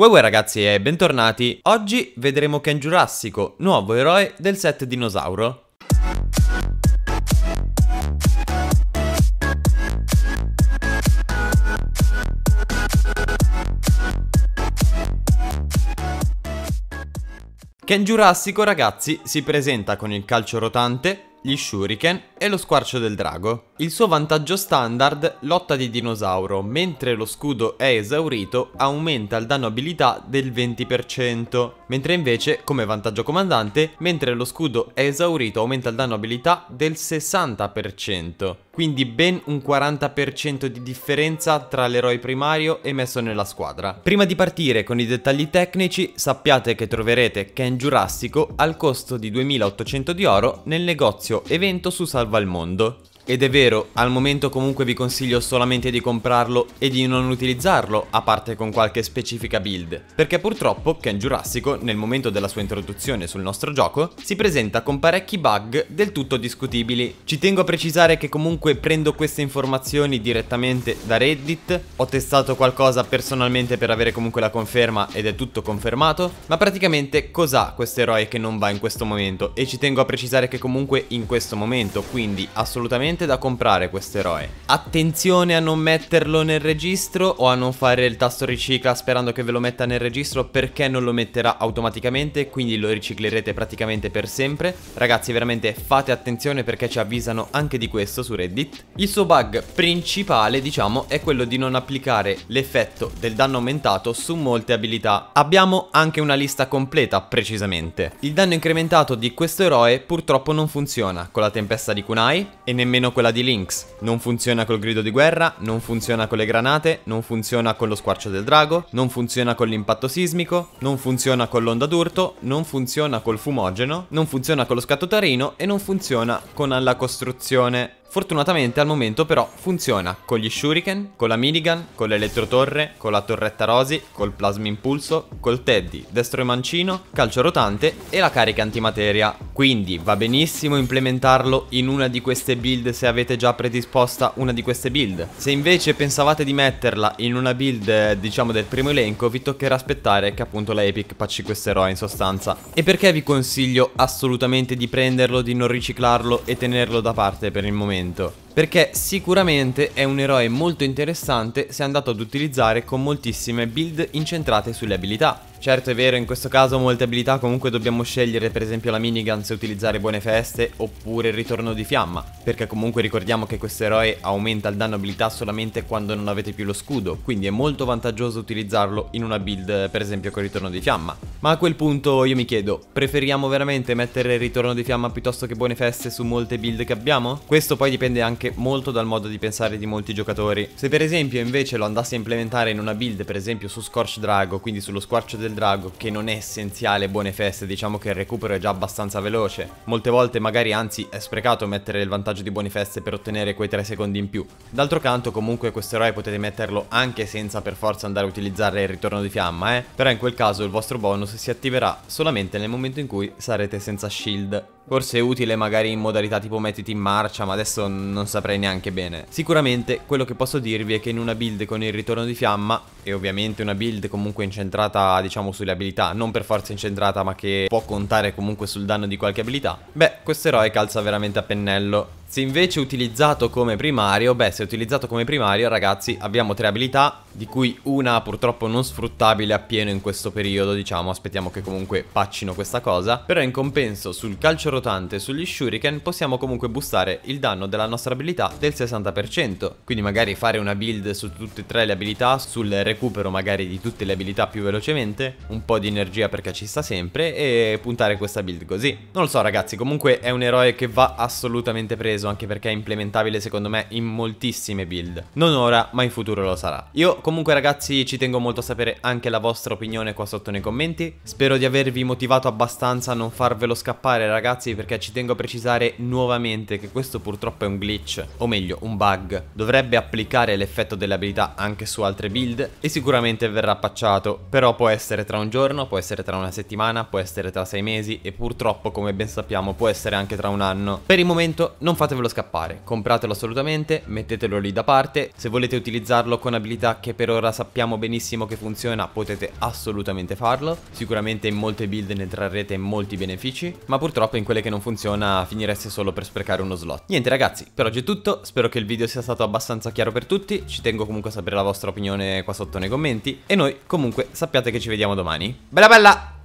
Wow ragazzi e eh, bentornati, oggi vedremo Ken Giurassico, nuovo eroe del set dinosauro. Ken Giurassico ragazzi si presenta con il calcio rotante, gli shuriken è lo squarcio del drago. Il suo vantaggio standard lotta di dinosauro, mentre lo scudo è esaurito aumenta il danno abilità del 20%, mentre invece come vantaggio comandante, mentre lo scudo è esaurito aumenta il danno abilità del 60%, quindi ben un 40% di differenza tra l'eroe primario e messo nella squadra. Prima di partire con i dettagli tecnici sappiate che troverete Ken Giurassico al costo di 2800 di oro nel negozio evento su Salvo salva il mondo ed è vero, al momento comunque vi consiglio solamente di comprarlo e di non utilizzarlo, a parte con qualche specifica build, perché purtroppo Ken Giurassico, nel momento della sua introduzione sul nostro gioco, si presenta con parecchi bug del tutto discutibili. Ci tengo a precisare che comunque prendo queste informazioni direttamente da Reddit, ho testato qualcosa personalmente per avere comunque la conferma ed è tutto confermato, ma praticamente cos'ha questo eroe che non va in questo momento? E ci tengo a precisare che comunque in questo momento, quindi assolutamente assolutamente da comprare questo eroe. Attenzione a non metterlo nel registro o a non fare il tasto ricicla sperando che ve lo metta nel registro perché non lo metterà automaticamente, quindi lo riciclerete praticamente per sempre. Ragazzi veramente fate attenzione perché ci avvisano anche di questo su Reddit. Il suo bug principale diciamo è quello di non applicare l'effetto del danno aumentato su molte abilità. Abbiamo anche una lista completa precisamente. Il danno incrementato di questo eroe purtroppo non funziona con la tempesta di Kunai e nemmeno nemmeno quella di Lynx. Non funziona col grido di guerra, non funziona con le granate, non funziona con lo squarcio del drago, non funziona con l'impatto sismico, non funziona con l'onda d'urto, non funziona col fumogeno, non funziona con lo scatto tarino e non funziona con la costruzione Fortunatamente al momento però funziona con gli shuriken, con la minigun, con l'elettrotorre, con la torretta rosi, col plasma impulso, col teddy, destro e mancino, calcio rotante e la carica antimateria. Quindi va benissimo implementarlo in una di queste build se avete già predisposta una di queste build. Se invece pensavate di metterla in una build diciamo del primo elenco vi toccherà aspettare che appunto la Epic pacci questo eroe in sostanza. E perché vi consiglio assolutamente di prenderlo, di non riciclarlo e tenerlo da parte per il momento? momento. perché sicuramente è un eroe molto interessante se andato ad utilizzare con moltissime build incentrate sulle abilità. Certo è vero, in questo caso molte abilità comunque dobbiamo scegliere per esempio la minigun se utilizzare buone feste oppure il ritorno di fiamma, perché comunque ricordiamo che questo eroe aumenta il danno abilità solamente quando non avete più lo scudo, quindi è molto vantaggioso utilizzarlo in una build per esempio con il ritorno di fiamma. Ma a quel punto io mi chiedo, preferiamo veramente mettere il ritorno di fiamma piuttosto che buone feste su molte build che abbiamo? Questo poi dipende anche molto dal modo di pensare di molti giocatori. Se per esempio invece lo andassi a implementare in una build per esempio su Scorch Drago, quindi sullo squarcio del drago, che non è essenziale buone feste, diciamo che il recupero è già abbastanza veloce. Molte volte magari anzi è sprecato mettere il vantaggio di buone feste per ottenere quei 3 secondi in più. D'altro canto comunque questo eroe potete metterlo anche senza per forza andare a utilizzare il ritorno di fiamma, eh? però in quel caso il vostro bonus si attiverà solamente nel momento in cui sarete senza shield. Forse è utile magari in modalità tipo mettiti in marcia, ma adesso non saprei neanche bene. Sicuramente quello che posso dirvi è che in una build con il ritorno di fiamma, e ovviamente una build comunque incentrata diciamo sulle abilità, non per forza incentrata ma che può contare comunque sul danno di qualche abilità, beh questo eroe calza veramente a pennello se invece utilizzato come primario, beh se utilizzato come primario ragazzi abbiamo tre abilità di cui una purtroppo non sfruttabile appieno in questo periodo diciamo aspettiamo che comunque paccino questa cosa però in compenso sul calcio rotante e sugli shuriken possiamo comunque boostare il danno della nostra abilità del 60% quindi magari fare una build su tutte e tre le abilità sul recupero magari di tutte le abilità più velocemente un po' di energia perché ci sta sempre e puntare questa build così non lo so ragazzi comunque è un eroe che va assolutamente preso peso anche perché è implementabile secondo me in moltissime build. Non ora, ma in futuro lo sarà. Io comunque ragazzi ci tengo molto a sapere anche la vostra opinione qua sotto nei commenti. Spero di avervi motivato abbastanza a non farvelo scappare ragazzi perché ci tengo a precisare nuovamente che questo purtroppo è un glitch, o meglio un bug. Dovrebbe applicare l'effetto delle abilità anche su altre build e sicuramente verrà pacciato, però può essere tra un giorno, può essere tra una settimana, può essere tra sei mesi e purtroppo come ben sappiamo può essere anche tra un anno. Per il momento non fate fatevelo scappare, compratelo assolutamente, mettetelo lì da parte, se volete utilizzarlo con abilità che per ora sappiamo benissimo che funziona potete assolutamente farlo, sicuramente in molte build ne trarrete molti benefici, ma purtroppo in quelle che non funziona finireste solo per sprecare uno slot. Niente ragazzi, per oggi è tutto, spero che il video sia stato abbastanza chiaro per tutti, ci tengo comunque a sapere la vostra opinione qua sotto nei commenti e noi comunque sappiate che ci vediamo domani. Bella bella!